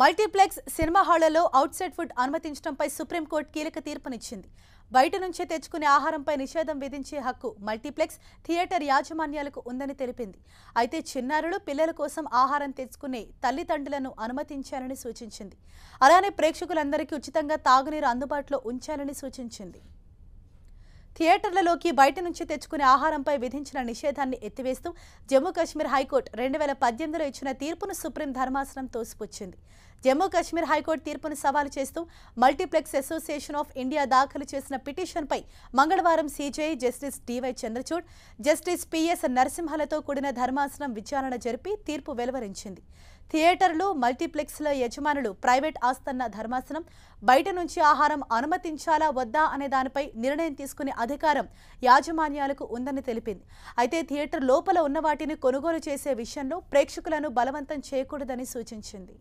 multiplex సినిమా హాళ్లలో outside food అనుమతించడంపై సుప్రీంకోర్టు కీలక తీర్పునిచ్చింది బయట నుంచే తెచ్చుకునే ఆహారంపై నిషేధం విధించే హక్కు మల్టీప్లెక్స్ థియేటర్ యాజమాన్యాలకు ఉందని తెలిపింది అయితే చిన్నారులు పిల్లల కోసం ఆహారం తెచ్చుకునే తల్లిదండ్రులను అనుమతించాలని సూచించింది అలానే ప్రేక్షకులందరికీ ఉచితంగా తాగునీరు అందుబాటులో ఉంచాలని సూచించింది థియేటర్లలోకి బయట నుంచి తెచ్చుకునే ఆహారంపై విధించిన నిషేధాన్ని ఎత్తివేస్తూ జమ్మూ కాశ్మీర్ హైకోర్టు రెండు పద్దెనిమిదిలో ఇచ్చిన తీర్పును సుప్రీం ధర్మాసనం తోసిపుచ్చింది జమ్మూ కశ్మీర్ హైకోర్టు తీర్పును సవాలు చేస్తూ మల్టీప్లెక్స్ అసోసియేషన్ ఆఫ్ ఇండియా దాఖలు చేసిన పిటిషన్పై మంగళవారం CJI justice DY Chandrachud justice PS నరసింహలతో కూడిన ధర్మాసనం విచారణ జరిపి తీర్పు వెలువరించింది థియేటర్లు మల్టీప్లెక్స్ల యజమానులు ప్రైవేట్ ఆస్తన్న ధర్మాసనం బయట నుంచి ఆహారం అనుమతించాలా వద్దా అనే దానిపై నిర్ణయం తీసుకునే అధికారం యాజమాన్యాలకు ఉందని తెలిపింది అయితే థియేటర్ లోపల ఉన్న వాటిని కొనుగోలు చేసే విషయంలో ప్రేక్షకులను బలవంతం చేయకూడదని సూచించింది